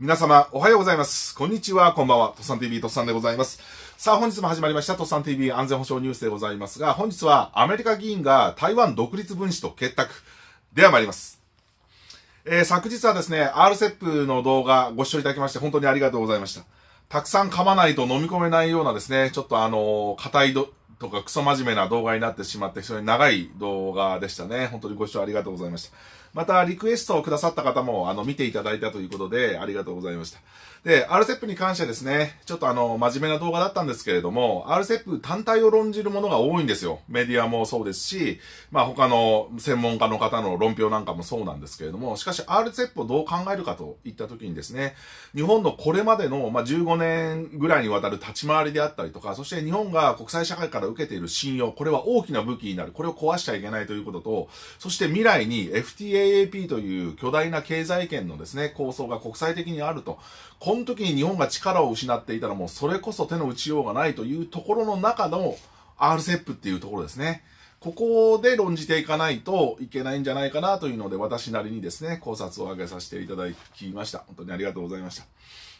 皆様、おはようございます。こんにちは、こんばんは。とッさん TV、とッさんでございます。さあ、本日も始まりました、とッさん TV 安全保障ニュースでございますが、本日はアメリカ議員が台湾独立分子と結託。では参ります。えー、昨日はですね、RCEP の動画ご視聴いただきまして、本当にありがとうございました。たくさん噛まないと飲み込めないようなですね、ちょっとあのー、硬いど、とかクソ真面目な動画になってしまって、非常に長い動画でしたね。本当にご視聴ありがとうございました。また、リクエストをくださった方も、あの、見ていただいたということで、ありがとうございました。で、RCEP に関してですね、ちょっとあの、真面目な動画だったんですけれども、RCEP 単体を論じるものが多いんですよ。メディアもそうですし、まあ、他の専門家の方の論評なんかもそうなんですけれども、しかし RCEP をどう考えるかといったときにですね、日本のこれまでの、まあ、15年ぐらいにわたる立ち回りであったりとか、そして日本が国際社会から受けている信用、これは大きな武器になる。これを壊しちゃいけないということと、そして未来に FTA AAP という巨大な経済圏のですね、構想が国際的にあると。この時に日本が力を失っていたらもうそれこそ手の打ちようがないというところの中の RCEP っていうところですね。ここで論じていかないといけないんじゃないかなというので、私なりにですね、考察を上げさせていただきました。本当にありがとうございました。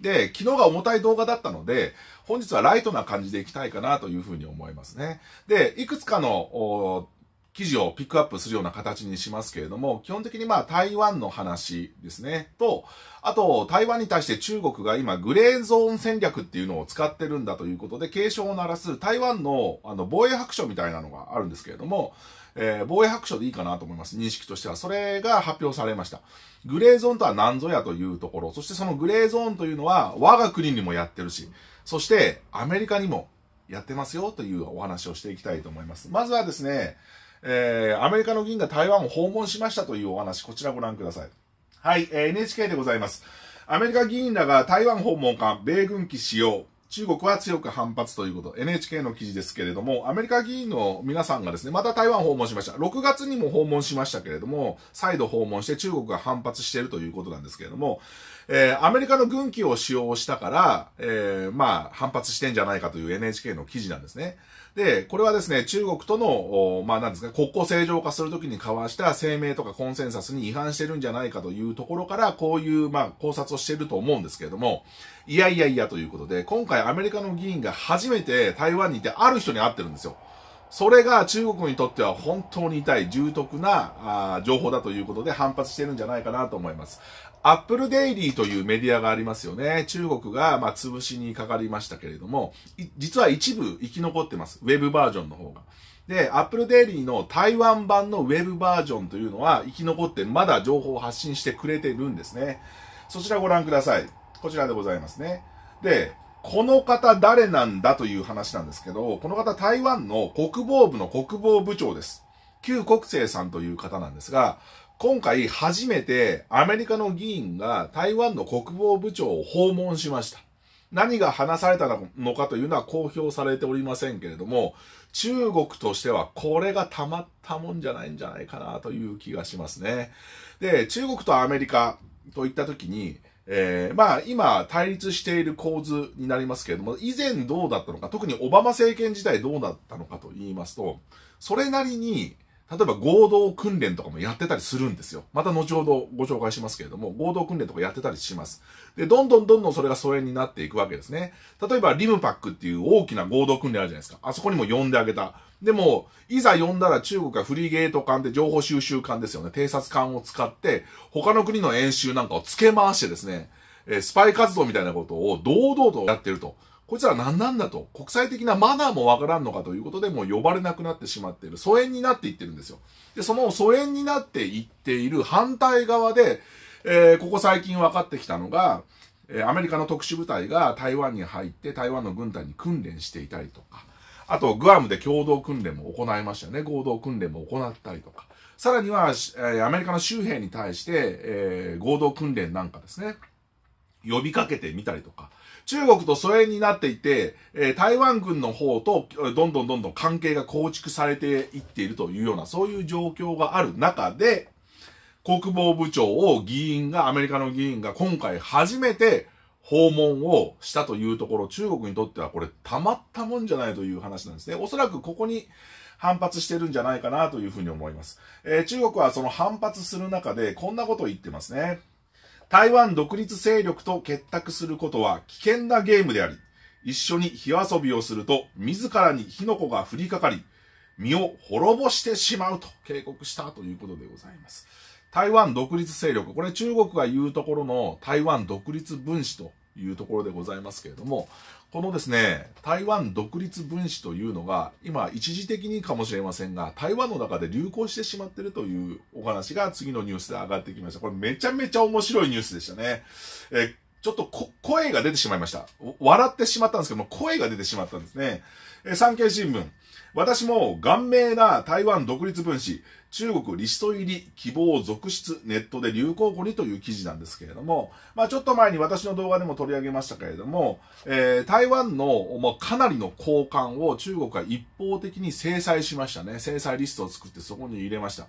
で、昨日が重たい動画だったので、本日はライトな感じでいきたいかなというふうに思いますね。で、いくつかの記事をピックアップするような形にしますけれども、基本的にまあ台湾の話ですね。と、あと台湾に対して中国が今グレーゾーン戦略っていうのを使ってるんだということで警鐘を鳴らす台湾のあの防衛白書みたいなのがあるんですけれども、えー、防衛白書でいいかなと思います。認識としては。それが発表されました。グレーゾーンとは何ぞやというところ、そしてそのグレーゾーンというのは我が国にもやってるし、そしてアメリカにもやってますよというお話をしていきたいと思います。まずはですね、えー、アメリカの議員が台湾を訪問しましたというお話、こちらご覧ください。はい、えー、NHK でございます。アメリカ議員らが台湾訪問か、米軍機使用、中国は強く反発ということ、NHK の記事ですけれども、アメリカ議員の皆さんがですね、また台湾訪問しました。6月にも訪問しましたけれども、再度訪問して中国が反発しているということなんですけれども、えー、アメリカの軍機を使用したから、えー、まあ、反発してんじゃないかという NHK の記事なんですね。で、これはですね、中国との、まあなんですか、国交正常化するときに交わした声明とかコンセンサスに違反してるんじゃないかというところから、こういう、まあ考察をしてると思うんですけれども、いやいやいやということで、今回アメリカの議員が初めて台湾にいてある人に会ってるんですよ。それが中国にとっては本当に痛い重篤な情報だということで反発してるんじゃないかなと思います。アップルデイリーというメディアがありますよね。中国が、まあ、潰しにかかりましたけれども、実は一部生き残ってます。ウェブバージョンの方が。で、アップルデイリーの台湾版のウェブバージョンというのは生き残ってまだ情報を発信してくれてるんですね。そちらご覧ください。こちらでございますね。で、この方誰なんだという話なんですけど、この方台湾の国防部の国防部長です。旧国政さんという方なんですが、今回初めてアメリカの議員が台湾の国防部長を訪問しました。何が話されたのかというのは公表されておりませんけれども、中国としてはこれがたまったもんじゃないんじゃないかなという気がしますね。で、中国とアメリカといったときに、えー、まあ今対立している構図になりますけれども、以前どうだったのか、特にオバマ政権時代どうだったのかと言いますと、それなりに、例えば合同訓練とかもやってたりするんですよ。また後ほどご紹介しますけれども、合同訓練とかやってたりします。で、どんどんどんどんそれが疎遠になっていくわけですね。例えばリムパックっていう大きな合同訓練あるじゃないですか。あそこにも呼んであげた。でも、いざ呼んだら中国がフリーゲート艦で情報収集艦ですよね。偵察艦を使って、他の国の演習なんかを付け回してですね、えスパイ活動みたいなことを堂々とやってると。こいつら何なんだと、国際的なマナーもわからんのかということで、もう呼ばれなくなってしまっている、疎遠になっていってるんですよ。で、その疎遠になっていっている反対側で、えー、ここ最近分かってきたのが、えアメリカの特殊部隊が台湾に入って台湾の軍隊に訓練していたりとか、あとグアムで共同訓練も行いましたよね。合同訓練も行ったりとか。さらには、えアメリカの州兵に対して、えー、合同訓練なんかですね。呼びかけてみたりとか、中国と疎遠になっていて、え台湾軍の方とどんどんどんどん関係が構築されていっているというような、そういう状況がある中で、国防部長を議員が、アメリカの議員が今回初めて訪問をしたというところ、中国にとってはこれたまったもんじゃないという話なんですね。おそらくここに反発してるんじゃないかなというふうに思います。えー、中国はその反発する中でこんなことを言ってますね。台湾独立勢力と結託することは危険なゲームであり、一緒に火遊びをすると、自らに火の粉が降りかかり、身を滅ぼしてしまうと警告したということでございます。台湾独立勢力、これ中国が言うところの台湾独立分子というところでございますけれども、このですね、台湾独立分子というのが、今一時的にかもしれませんが、台湾の中で流行してしまってるというお話が次のニュースで上がってきました。これめちゃめちゃ面白いニュースでしたね。えちょっと声が出てしまいました。笑ってしまったんですけども、声が出てしまったんですね。え産経新聞。私も、顔面な台湾独立分子、中国リスト入り希望続出ネットで流行語にという記事なんですけれども、まあ、ちょっと前に私の動画でも取り上げましたけれども、えー、台湾の、まあ、かなりの交換を中国が一方的に制裁しましたね。制裁リストを作ってそこに入れました。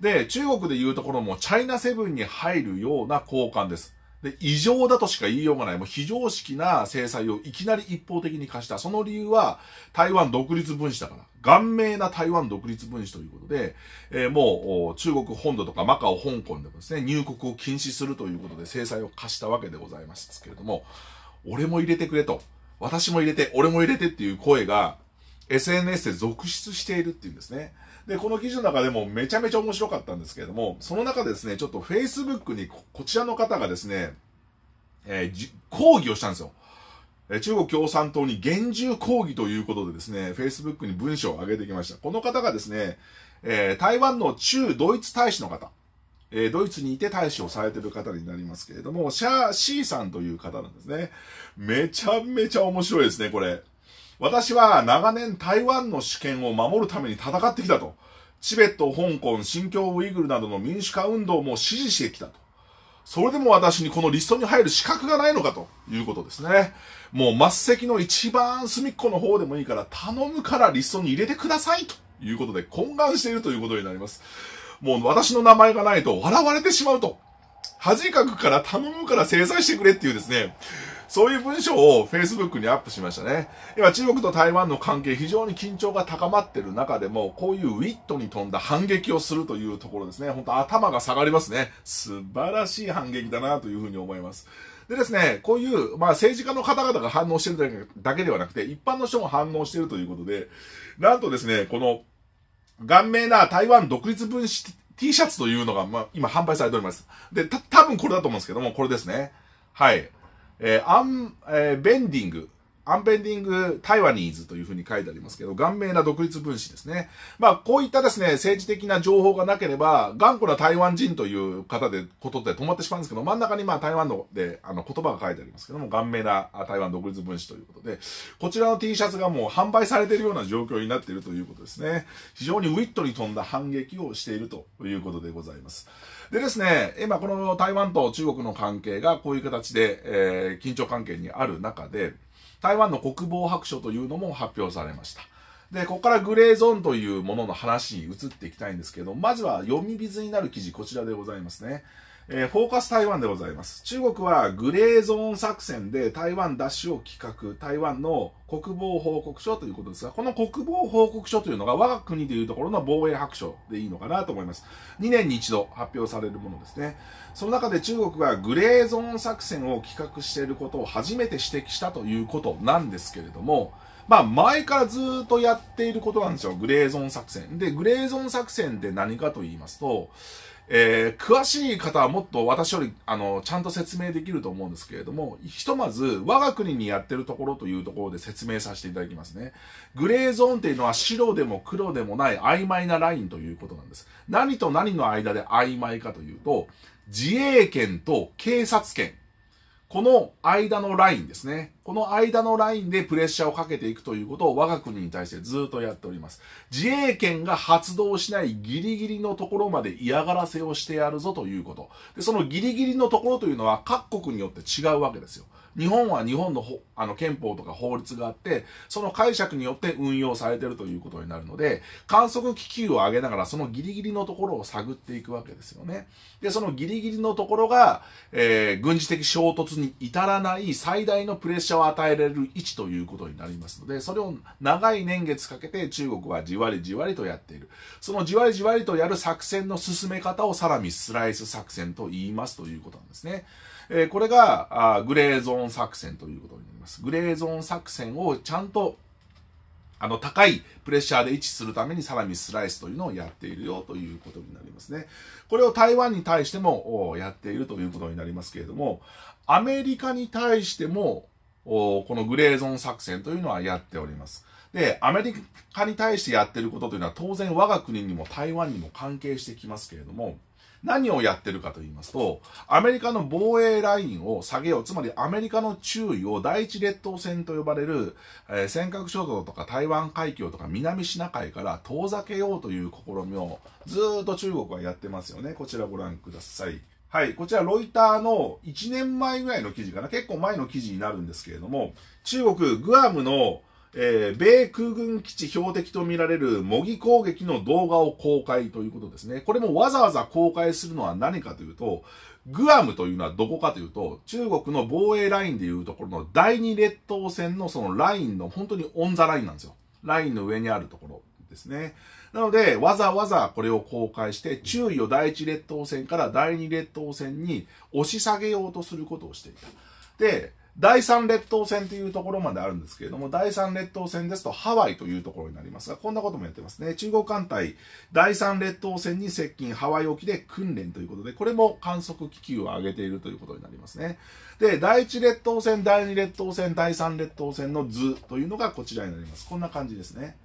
で、中国で言うところもチャイナセブンに入るような交換です。で、異常だとしか言いようがない、もう非常識な制裁をいきなり一方的に課した。その理由は、台湾独立分子だから。顔面な台湾独立分子ということで、えー、もう中国本土とかマカオ、香港でもですね、入国を禁止するということで制裁を課したわけでございますけれども、俺も入れてくれと、私も入れて、俺も入れてっていう声が、SNS で続出しているっていうんですね。で、この記事の中でもめちゃめちゃ面白かったんですけれども、その中でですね、ちょっと Facebook にこちらの方がですね、えー、抗議をしたんですよ。中国共産党に厳重抗議ということでですね、Facebook に文章を上げてきました。この方がですね、えー、台湾の中ドイツ大使の方、えー、ドイツにいて大使をされてる方になりますけれども、シャー・シーさんという方なんですね。めちゃめちゃ面白いですね、これ。私は長年台湾の主権を守るために戦ってきたと。チベット、香港、新疆ウイグルなどの民主化運動も支持してきたと。それでも私にこのリストに入る資格がないのかということですね。もう末席の一番隅っこの方でもいいから頼むからリストに入れてくださいということで懇願しているということになります。もう私の名前がないと笑われてしまうと。恥かくから頼むから制裁してくれっていうですね、そういう文章を Facebook にアップしましたね。今、中国と台湾の関係、非常に緊張が高まってる中でも、こういうウィットに富んだ反撃をするというところですね。本当頭が下がりますね。素晴らしい反撃だなというふうに思います。でですね、こういう、まあ、政治家の方々が反応してるだけではなくて、一般の人も反応してるということで、なんとですね、この、顔面な台湾独立分子 T シャツというのが、まあ、今販売されております。で、た、多分これだと思うんですけども、これですね。はい。えー、アン、えー、ベンディング、アンペンディング・タイワニーズというふうに書いてありますけど、顔面な独立分子ですね。まあ、こういったですね、政治的な情報がなければ、頑固な台湾人という方で、ことで止まってしまうんですけど、真ん中にまあ、台湾ので、あの、言葉が書いてありますけども、顔面な台湾独立分子ということで、こちらの T シャツがもう販売されているような状況になっているということですね。非常にウィットに富んだ反撃をしているということでございます。でですね、今この台湾と中国の関係がこういう形で、えー、緊張関係にある中で、台湾の国防白書というのも発表されました。で、ここからグレーゾーンというものの話に移っていきたいんですけど、まずは読み水になる記事、こちらでございますね。えー、フォーカス台湾でございます。中国はグレーゾーン作戦で台湾奪取を企画、台湾の国防報告書ということですが、この国防報告書というのが我が国でいうところの防衛白書でいいのかなと思います。2年に一度発表されるものですね。その中で中国がグレーゾーン作戦を企画していることを初めて指摘したということなんですけれども、まあ前からずっとやっていることなんですよ。グレーゾーン作戦。で、グレーゾーン作戦って何かと言いますと、えー、詳しい方はもっと私より、あの、ちゃんと説明できると思うんですけれども、ひとまず、我が国にやってるところというところで説明させていただきますね。グレーゾーンっていうのは白でも黒でもない曖昧なラインということなんです。何と何の間で曖昧かというと、自衛権と警察権。この間のラインですね。この間のラインでプレッシャーをかけていくということを我が国に対してずっとやっております。自衛権が発動しないギリギリのところまで嫌がらせをしてやるぞということ。で、そのギリギリのところというのは各国によって違うわけですよ。日本は日本のあの憲法とか法律があって、その解釈によって運用されているということになるので、観測気球を上げながらそのギリギリのところを探っていくわけですよね。で、そのギリギリのところが、えー、軍事的衝突に至らない最大のプレッシャーを与えられる位置ということになりますので、それを長い年月かけて中国はじわりじわりとやっている。そのじわりじわりとやる作戦の進め方をさらにスライス作戦と言いますということなんですね。えー、これがあグレーゾーン作戦ということになります。グレーゾーン作戦をちゃんとあの、高いプレッシャーで位置するためにさらにスライスというのをやっているよということになりますね。これを台湾に対してもやっているということになりますけれども、アメリカに対しても、このグレーゾーン作戦というのはやっております。で、アメリカに対してやってることというのは当然我が国にも台湾にも関係してきますけれども、何をやってるかと言いますと、アメリカの防衛ラインを下げよう、つまりアメリカの注意を第一列島線と呼ばれる、えー、尖閣諸島とか台湾海峡とか南シナ海から遠ざけようという試みをずっと中国はやってますよね。こちらご覧ください。はい、こちらロイターの1年前ぐらいの記事かな、結構前の記事になるんですけれども、中国、グアムのえー、米空軍基地標的とみられる模擬攻撃の動画を公開ということですね。これもわざわざ公開するのは何かというと、グアムというのはどこかというと、中国の防衛ラインでいうところの第二列島線のそのラインの本当にオンザラインなんですよ。ラインの上にあるところですね。なので、わざわざこれを公開して、注意を第一列島線から第二列島線に押し下げようとすることをしていた。で、第3列島線というところまであるんですけれども、第3列島線ですとハワイというところになりますが、こんなこともやってますね。中国艦隊第3列島線に接近、ハワイ沖で訓練ということで、これも観測気球を上げているということになりますね。で、第1列島線、第2列島線、第3列島線の図というのがこちらになります。こんな感じですね。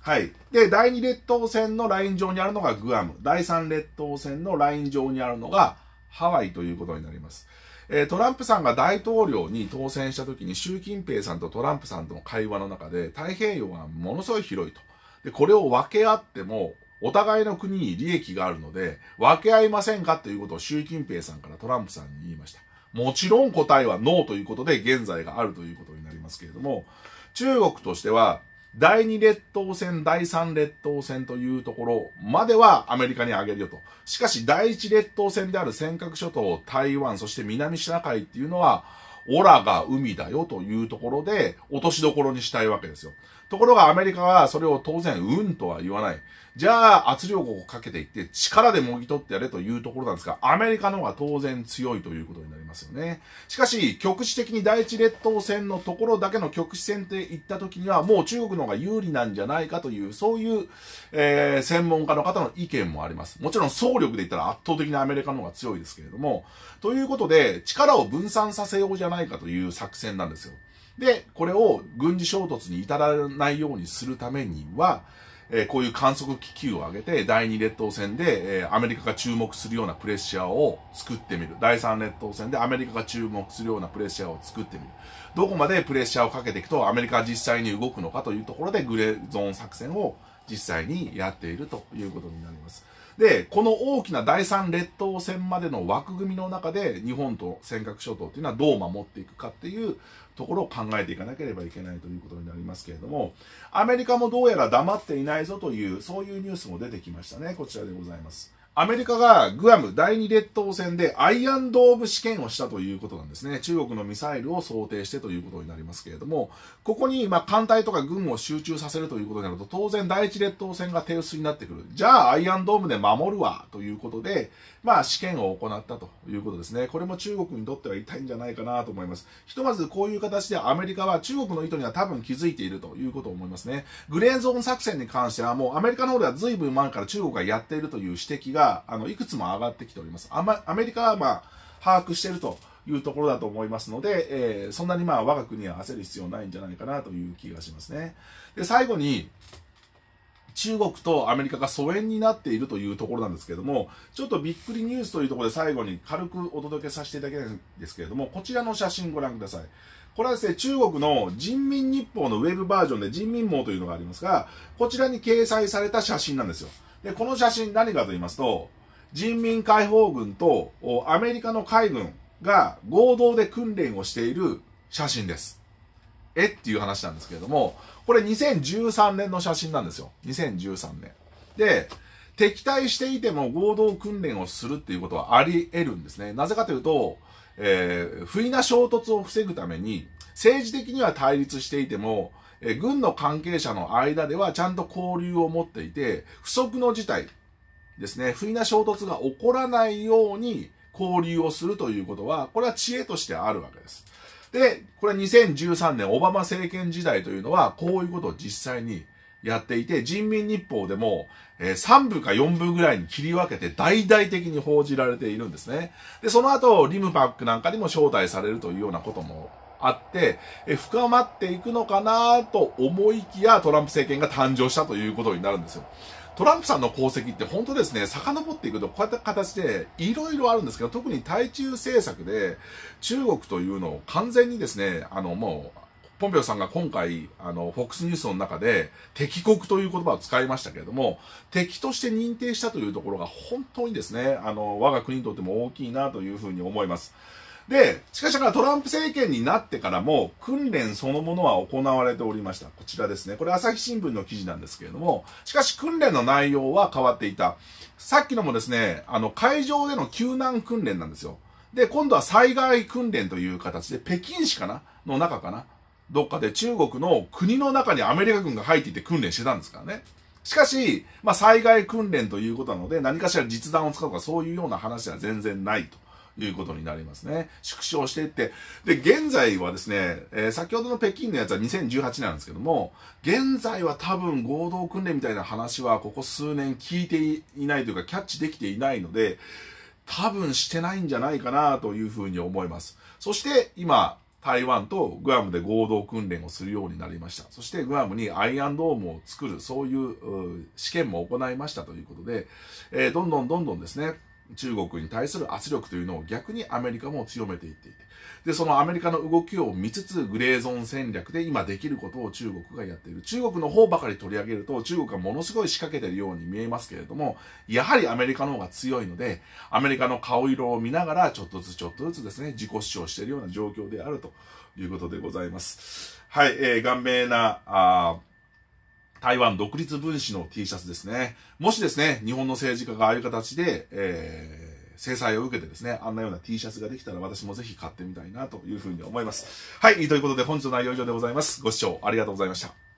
はい。で、第2列島線のライン上にあるのがグアム、第3列島線のライン上にあるのがハワイということになります。えー、トランプさんが大統領に当選した時に習近平さんとトランプさんとの会話の中で太平洋がものすごい広いと。で、これを分け合ってもお互いの国に利益があるので分け合いませんかということを習近平さんからトランプさんに言いました。もちろん答えはノーということで現在があるということになりますけれども、中国としては第2列島線、第3列島線というところまではアメリカにあげるよと。しかし、第1列島線である尖閣諸島、台湾、そして南シナ海っていうのは、オラが海だよというところで、落としどころにしたいわけですよ。ところがアメリカはそれを当然、うんとは言わない。じゃあ圧力をかけていって力でもぎ取ってやれというところなんですが、アメリカの方が当然強いということになりますよね。しかし、局地的に第一列島線のところだけの局地戦で行った時には、もう中国の方が有利なんじゃないかという、そういう、えー、専門家の方の意見もあります。もちろん総力で言ったら圧倒的にアメリカの方が強いですけれども、ということで、力を分散させようじゃないかという作戦なんですよ。で、これを軍事衝突に至らないようにするためには、えー、こういう観測気球を上げて、第2列島線で、えー、アメリカが注目するようなプレッシャーを作ってみる。第3列島線でアメリカが注目するようなプレッシャーを作ってみる。どこまでプレッシャーをかけていくと、アメリカは実際に動くのかというところで、グレーゾーン作戦を実際にやっているということになります。で、この大きな第3列島線までの枠組みの中で、日本と尖閣諸島っていうのはどう守っていくかっていうところを考えていかなければいけないということになりますけれども、アメリカもどうやら黙っていないぞという、そういうニュースも出てきましたね。こちらでございます。アメリカがグアム第2列島線でアイアンドーム試験をしたということなんですね。中国のミサイルを想定してということになりますけれども、ここに、まあ、艦隊とか軍を集中させるということになると、当然第1列島線が手薄になってくる。じゃあ、アイアンドームで守るわということで、まあ、試験を行ったということですね。これも中国にとっては痛いんじゃないかなと思います。ひとまずこういう形でアメリカは中国の意図には多分気づいているということを思いますね。グレーゾーン作戦に関しては、もうアメリカの方では随分前から中国がやっているという指摘ががあのいくつも上がってきております。アメリカは、まあ、把握しているというところだと思いますので、えー、そんなにまあ我が国は焦る必要ないんじゃないかなという気がしますね。で最後に中国とアメリカが疎遠になっているというところなんですけれども、ちょっとびっくりニュースというところで最後に軽くお届けさせていただきたいんですけれども、こちらの写真ご覧ください。これはですね、中国の人民日報のウェブバージョンで人民網というのがありますが、こちらに掲載された写真なんですよ。で、この写真何かと言いますと、人民解放軍とアメリカの海軍が合同で訓練をしている写真です。えっていう話なんですけれども、これ2013年の写真なんですよ。2013年。で、敵対していても合同訓練をするっていうことはあり得るんですね。なぜかというと、えー、不意な衝突を防ぐために、政治的には対立していても、えー、軍の関係者の間ではちゃんと交流を持っていて、不測の事態ですね、不意な衝突が起こらないように交流をするということは、これは知恵としてあるわけです。で、これ2013年オバマ政権時代というのは、こういうことを実際にやっていて、人民日報でも、えー、3部か4部ぐらいに切り分けて大々的に報じられているんですね。で、その後、リムパックなんかにも招待されるというようなこともあって、えー、深まっていくのかなと思いきや、トランプ政権が誕生したということになるんですよ。トランプさんの功績って本当ですね、遡っていくとこういった形でいろいろあるんですけど、特に対中政策で中国というのを完全にですね、あのもうポンペオさんが今回、あの、FOX ニュースの中で、敵国という言葉を使いましたけれども、敵として認定したというところが本当にですね、あの、我が国にとっても大きいなというふうに思います。で、しかしながらトランプ政権になってからも訓練そのものは行われておりました。こちらですね。これ朝日新聞の記事なんですけれども、しかし訓練の内容は変わっていた。さっきのもですね、あの会場での救難訓練なんですよ。で、今度は災害訓練という形で、北京市かなの中かなどっかで中国の国の中にアメリカ軍が入っていて訓練してたんですからね。しかし、まあ、災害訓練ということなので、何かしら実弾を使うとか、そういうような話は全然ないと。いうことになりますね。縮小していって。で、現在はですね、えー、先ほどの北京のやつは2018年なんですけども、現在は多分合同訓練みたいな話はここ数年聞いていないというかキャッチできていないので、多分してないんじゃないかなというふうに思います。そして今、台湾とグアムで合同訓練をするようになりました。そしてグアムにアイアンドームを作る、そういう試験も行いましたということで、えー、どんどんどんどんですね、中国に対する圧力というのを逆にアメリカも強めていっていて、で、そのアメリカの動きを見つつ、グレーゾーン戦略で今できることを中国がやっている。中国の方ばかり取り上げると、中国がものすごい仕掛けているように見えますけれども、やはりアメリカの方が強いので、アメリカの顔色を見ながら、ちょっとずつちょっとずつですね、自己主張しているような状況であるということでございます。はい、えー、顔面な、あ台湾独立分子の T シャツですね。もしですね、日本の政治家がああいう形で、えー、制裁を受けてですね、あんなような T シャツができたら私もぜひ買ってみたいなというふうに思います。はい、ということで本日の内容以上でございます。ご視聴ありがとうございました。